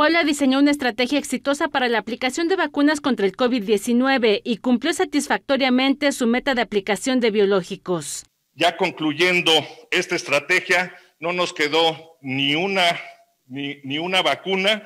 Puebla diseñó una estrategia exitosa para la aplicación de vacunas contra el COVID-19 y cumplió satisfactoriamente su meta de aplicación de biológicos. Ya concluyendo esta estrategia, no nos quedó ni una vacuna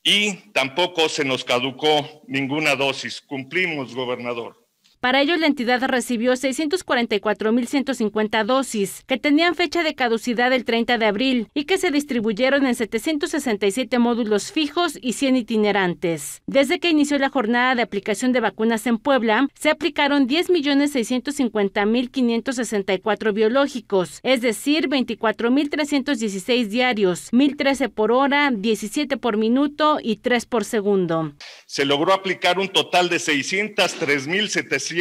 y tampoco se nos caducó ninguna dosis. Cumplimos, gobernador. Para ello, la entidad recibió 644.150 dosis, que tenían fecha de caducidad el 30 de abril y que se distribuyeron en 767 módulos fijos y 100 itinerantes. Desde que inició la jornada de aplicación de vacunas en Puebla, se aplicaron 10.650.564 biológicos, es decir, 24.316 diarios, 1.013 por hora, 17 por minuto y 3 por segundo. Se logró aplicar un total de 603.700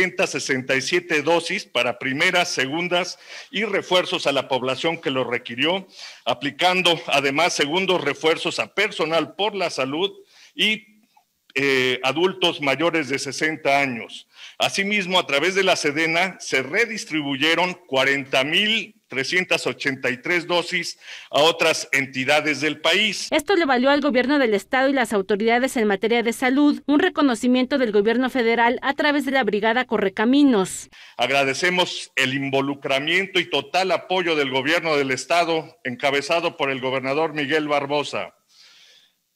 siete dosis para primeras, segundas y refuerzos a la población que lo requirió, aplicando además segundos refuerzos a personal por la salud y eh, adultos mayores de 60 años. Asimismo, a través de la Sedena se redistribuyeron 40.383 dosis a otras entidades del país. Esto le valió al gobierno del estado y las autoridades en materia de salud un reconocimiento del gobierno federal a través de la brigada Correcaminos. Agradecemos el involucramiento y total apoyo del gobierno del estado encabezado por el gobernador Miguel Barbosa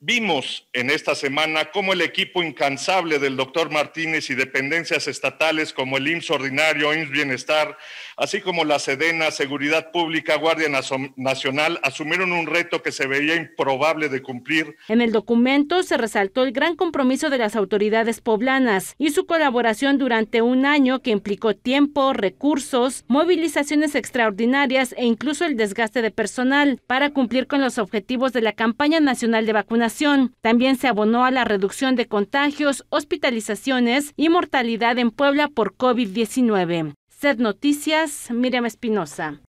Vimos en esta semana cómo el equipo incansable del doctor Martínez y dependencias estatales como el IMSS Ordinario, IMSS Bienestar, así como la SEDENA, Seguridad Pública, Guardia Nacional, asumieron un reto que se veía improbable de cumplir. En el documento se resaltó el gran compromiso de las autoridades poblanas y su colaboración durante un año que implicó tiempo, recursos, movilizaciones extraordinarias e incluso el desgaste de personal para cumplir con los objetivos de la campaña nacional de vacunas también se abonó a la reducción de contagios, hospitalizaciones y mortalidad en Puebla por COVID-19. Sed Noticias, Miriam Espinosa.